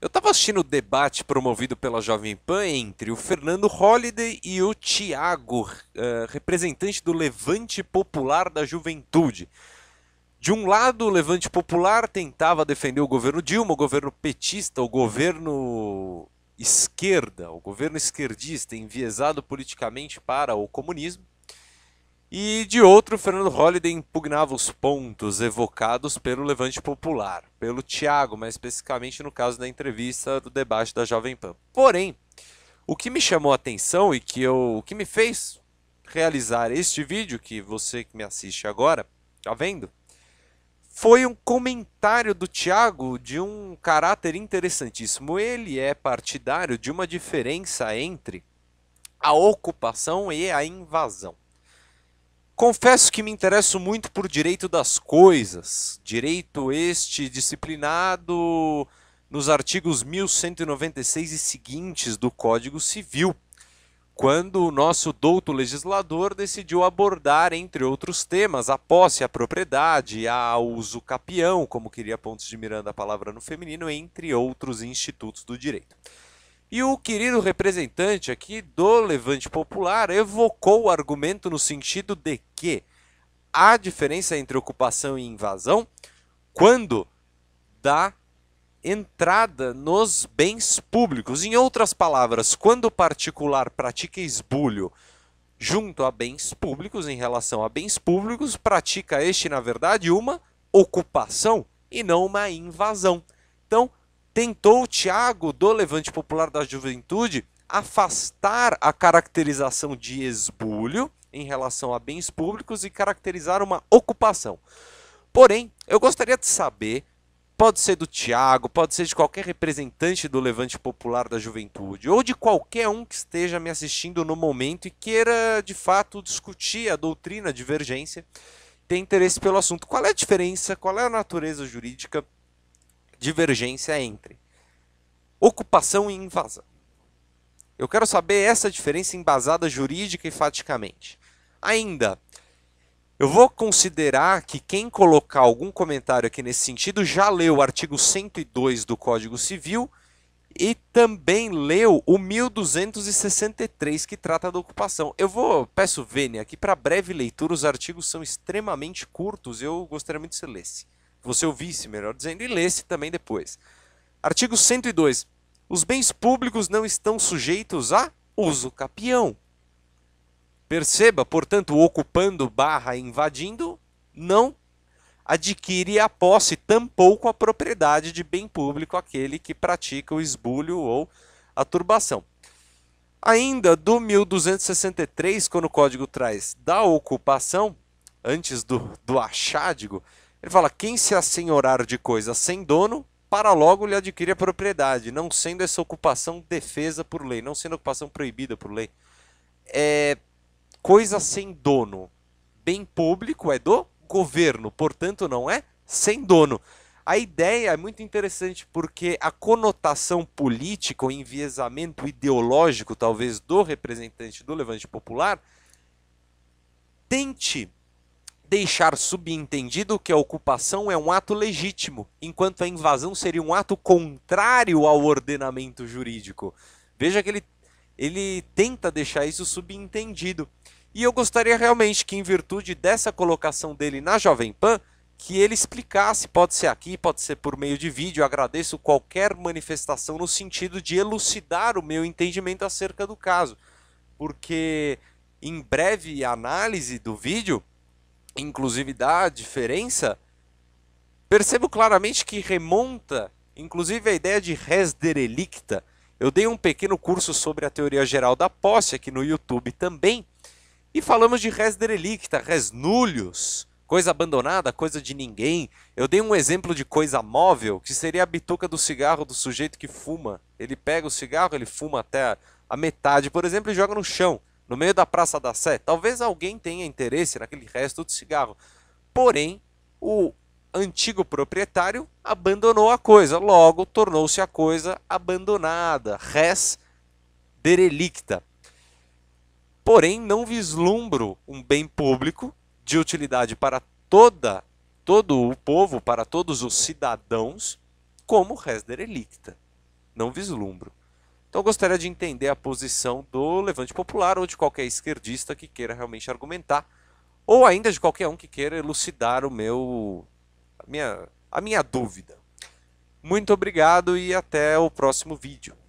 Eu estava assistindo o debate promovido pela Jovem Pan entre o Fernando Holliday e o Tiago, uh, eh, representante do Levante Popular da Juventude. De um lado, o Levante Popular tentava defender o governo Dilma, o governo petista, o governo esquerda, o governo esquerdista enviesado politicamente para o comunismo. E de outro, Fernando Holliday impugnava os pontos evocados pelo Levante Popular, pelo Tiago, mais especificamente no caso da entrevista do debate da Jovem Pan. Porém, o que me chamou a atenção e que eu, o que me fez realizar este vídeo, que você que me assiste agora, tá vendo? Foi um comentário do Tiago de um caráter interessantíssimo. Ele é partidário de uma diferença entre a ocupação e a invasão. Confesso que me interesso muito por direito das coisas, direito este disciplinado nos artigos 1196 e seguintes do Código Civil, quando o nosso douto legislador decidiu abordar, entre outros temas, a posse, a propriedade, a uso capião, como queria Pontes de Miranda a palavra no feminino, entre outros institutos do direito. E o querido representante aqui do Levante Popular evocou o argumento no sentido de que há diferença entre ocupação e invasão quando dá entrada nos bens públicos. Em outras palavras, quando o particular pratica esbulho junto a bens públicos, em relação a bens públicos, pratica este, na verdade, uma ocupação e não uma invasão. Então, tentou Tiago, do Levante Popular da Juventude, afastar a caracterização de esbulho em relação a bens públicos e caracterizar uma ocupação. Porém, eu gostaria de saber, pode ser do Tiago, pode ser de qualquer representante do Levante Popular da Juventude, ou de qualquer um que esteja me assistindo no momento e queira de fato discutir a doutrina divergência, tem interesse pelo assunto. Qual é a diferença? Qual é a natureza jurídica divergência entre ocupação e invasão. Eu quero saber essa diferença embasada jurídica e faticamente. Ainda, eu vou considerar que quem colocar algum comentário aqui nesse sentido já leu o artigo 102 do Código Civil e também leu o 1263 que trata da ocupação. Eu vou peço vênia aqui para breve leitura, os artigos são extremamente curtos, eu gostaria muito que você lesse você ouvisse, melhor dizendo, e lesse também depois. Artigo 102. Os bens públicos não estão sujeitos a uso capião. Perceba, portanto, ocupando barra invadindo, não adquire a posse, tampouco a propriedade de bem público aquele que pratica o esbulho ou a turbação. Ainda do 1263, quando o código traz da ocupação, antes do, do achá, ele fala: quem se assenhorar de coisa sem dono, para logo lhe adquire a propriedade, não sendo essa ocupação defesa por lei, não sendo ocupação proibida por lei. É coisa sem dono. Bem público é do governo, portanto não é sem dono. A ideia é muito interessante porque a conotação política, o enviesamento ideológico, talvez, do representante do levante popular, tente deixar subentendido que a ocupação é um ato legítimo, enquanto a invasão seria um ato contrário ao ordenamento jurídico. Veja que ele, ele tenta deixar isso subentendido. E eu gostaria realmente que, em virtude dessa colocação dele na Jovem Pan, que ele explicasse, pode ser aqui, pode ser por meio de vídeo, agradeço qualquer manifestação no sentido de elucidar o meu entendimento acerca do caso. Porque em breve análise do vídeo, inclusividade, diferença, percebo claramente que remonta, inclusive, a ideia de res derelicta. Eu dei um pequeno curso sobre a teoria geral da posse aqui no YouTube também, e falamos de res derelicta, res nullius, coisa abandonada, coisa de ninguém. Eu dei um exemplo de coisa móvel, que seria a bituca do cigarro do sujeito que fuma. Ele pega o cigarro, ele fuma até a metade, por exemplo, e joga no chão no meio da Praça da Sé, talvez alguém tenha interesse naquele resto de cigarro. Porém, o antigo proprietário abandonou a coisa, logo tornou-se a coisa abandonada, res derelicta. Porém, não vislumbro um bem público de utilidade para toda todo o povo, para todos os cidadãos, como res derelicta. Não vislumbro. Então eu gostaria de entender a posição do Levante Popular ou de qualquer esquerdista que queira realmente argumentar, ou ainda de qualquer um que queira elucidar o meu a minha, a minha dúvida. Muito obrigado e até o próximo vídeo.